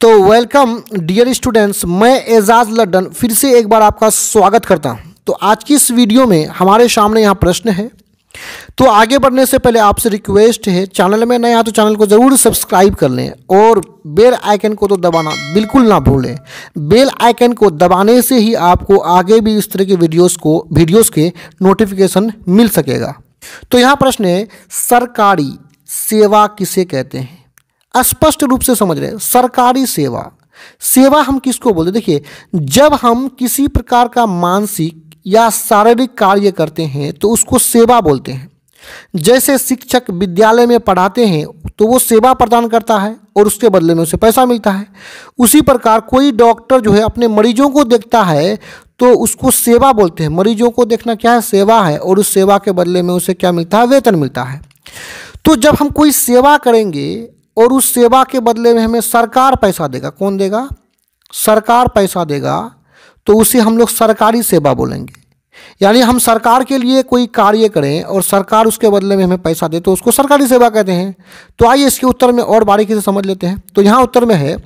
तो welcome dear students मैं एजाज लड्डन फिर से एक बार आपका स्वागत करता हूं तो आज की इस वीडियो में हमारे सामने यहाँ प्रश्न है तो आगे बढ़ने से पहले आपसे रिक्वेस्ट है चैनल में नया तो चैनल को ज़रूर सब्सक्राइब कर लें और बेल आइकन को तो दबाना बिल्कुल ना भूलें बेल आइकन को दबाने से ही आपको आगे भी इस तरह के वीडियोस को वीडियोस के नोटिफिकेशन मिल सकेगा तो यहाँ प्रश्न है सरकारी सेवा किसे कहते हैं स्पष्ट रूप से समझ रहे हैं सरकारी सेवा सेवा हम किसको बोलते देखिए जब हम किसी प्रकार का मानसिक या शारीरिक कार्य करते हैं तो उसको सेवा बोलते हैं जैसे शिक्षक विद्यालय में पढ़ाते हैं तो वो सेवा प्रदान करता है और उसके बदले में उसे पैसा मिलता है उसी प्रकार कोई डॉक्टर जो है अपने मरीजों को देखता है तो उसको सेवा बोलते हैं मरीजों को देखना क्या है सेवा है और उस सेवा के बदले में उसे क्या मिलता है वेतन मिलता है तो जब हम कोई सेवा करेंगे और उस सेवा के बदले में हमें सरकार पैसा देगा कौन देगा सरकार पैसा देगा तो उसे हम लोग सरकारी सेवा बोलेंगे यानी हम सरकार के लिए कोई कार्य करें और सरकार उसके बदले में हमें पैसा दे तो उसको सरकारी सेवा कहते हैं तो आइए इसके उत्तर में और बारीकी से समझ लेते हैं तो यहाँ उत्तर में है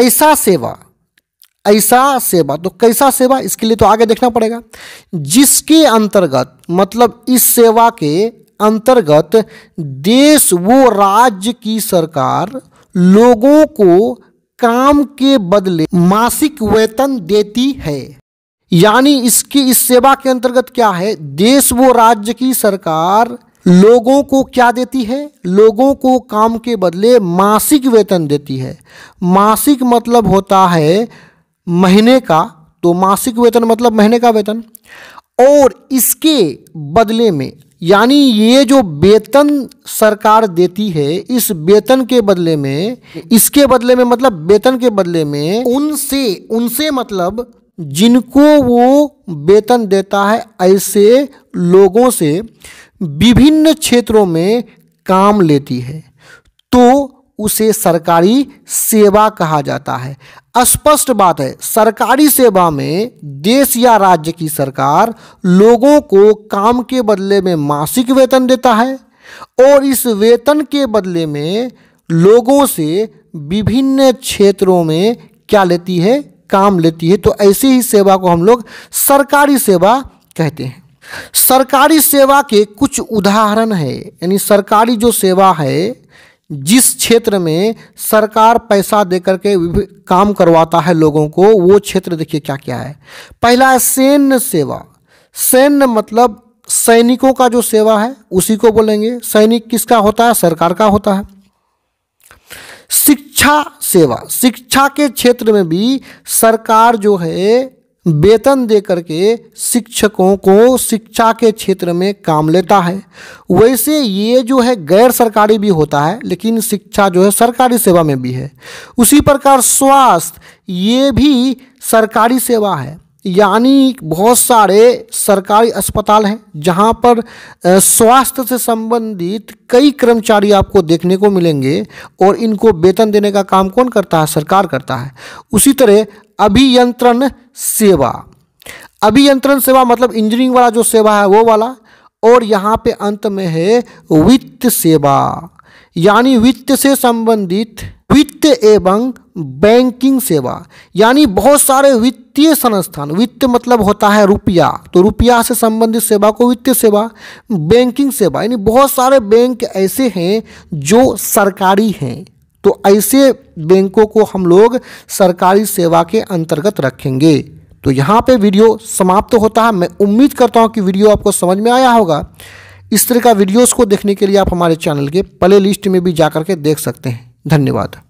ऐसा सेवा ऐसा सेवा तो कैसा सेवा इसके लिए तो आगे देखना पड़ेगा जिसके अंतर्गत मतलब इस सेवा के अंतर्गत देश वो राज्य की सरकार लोगों को काम के बदले मासिक वेतन देती है यानी इसकी इस सेवा के अंतर्गत क्या है देश वो राज्य की सरकार लोगों को क्या देती है लोगों को काम के बदले मासिक वेतन देती है मासिक मतलब होता है महीने का तो मासिक वेतन मतलब महीने का वेतन और इसके बदले में यानी ये जो वेतन सरकार देती है इस वेतन के बदले में इसके बदले में मतलब वेतन के बदले में उनसे उनसे मतलब जिनको वो वेतन देता है ऐसे लोगों से विभिन्न क्षेत्रों में काम लेती है तो उसे सरकारी सेवा कहा जाता है स्पष्ट बात है सरकारी सेवा में देश या राज्य की सरकार लोगों को काम के बदले में मासिक वेतन देता है और इस वेतन के बदले में लोगों से विभिन्न क्षेत्रों में क्या लेती है काम लेती है तो ऐसी ही सेवा को हम लोग सरकारी सेवा कहते हैं सरकारी सेवा के कुछ उदाहरण है यानी सरकारी जो सेवा है जिस क्षेत्र में सरकार पैसा दे करके काम करवाता है लोगों को वो क्षेत्र देखिए क्या क्या है पहला है सैन्य सेवा सैन्य मतलब सैनिकों का जो सेवा है उसी को बोलेंगे सैनिक किसका होता है सरकार का होता है शिक्षा सेवा शिक्षा के क्षेत्र में भी सरकार जो है वेतन दे करके शिक्षकों को शिक्षा के क्षेत्र में काम लेता है वैसे ये जो है गैर सरकारी भी होता है लेकिन शिक्षा जो है सरकारी सेवा में भी है उसी प्रकार स्वास्थ्य ये भी सरकारी सेवा है यानी बहुत सारे सरकारी अस्पताल हैं जहाँ पर स्वास्थ्य से संबंधित कई कर्मचारी आपको देखने को मिलेंगे और इनको वेतन देने का काम कौन करता है सरकार करता है उसी तरह अभियंत्रण सेवा अभियंत्रण सेवा मतलब इंजीनियरिंग वाला जो सेवा है वो वाला और यहाँ पे अंत में है वित्त सेवा यानी वित्त से संबंधित वित्त एवं बैंकिंग सेवा यानी बहुत सारे वित्तीय संस्थान वित्त मतलब होता है रुपया तो रुपया से संबंधित सेवा को वित्तीय सेवा बैंकिंग सेवा यानी बहुत सारे बैंक ऐसे हैं जो सरकारी हैं तो ऐसे बैंकों को हम लोग सरकारी सेवा के अंतर्गत रखेंगे तो यहाँ पे वीडियो समाप्त तो होता है मैं उम्मीद करता हूँ कि वीडियो आपको समझ में आया होगा इस तरह का वीडियोस को देखने के लिए आप हमारे चैनल के प्ले लिस्ट में भी जा करके देख सकते हैं धन्यवाद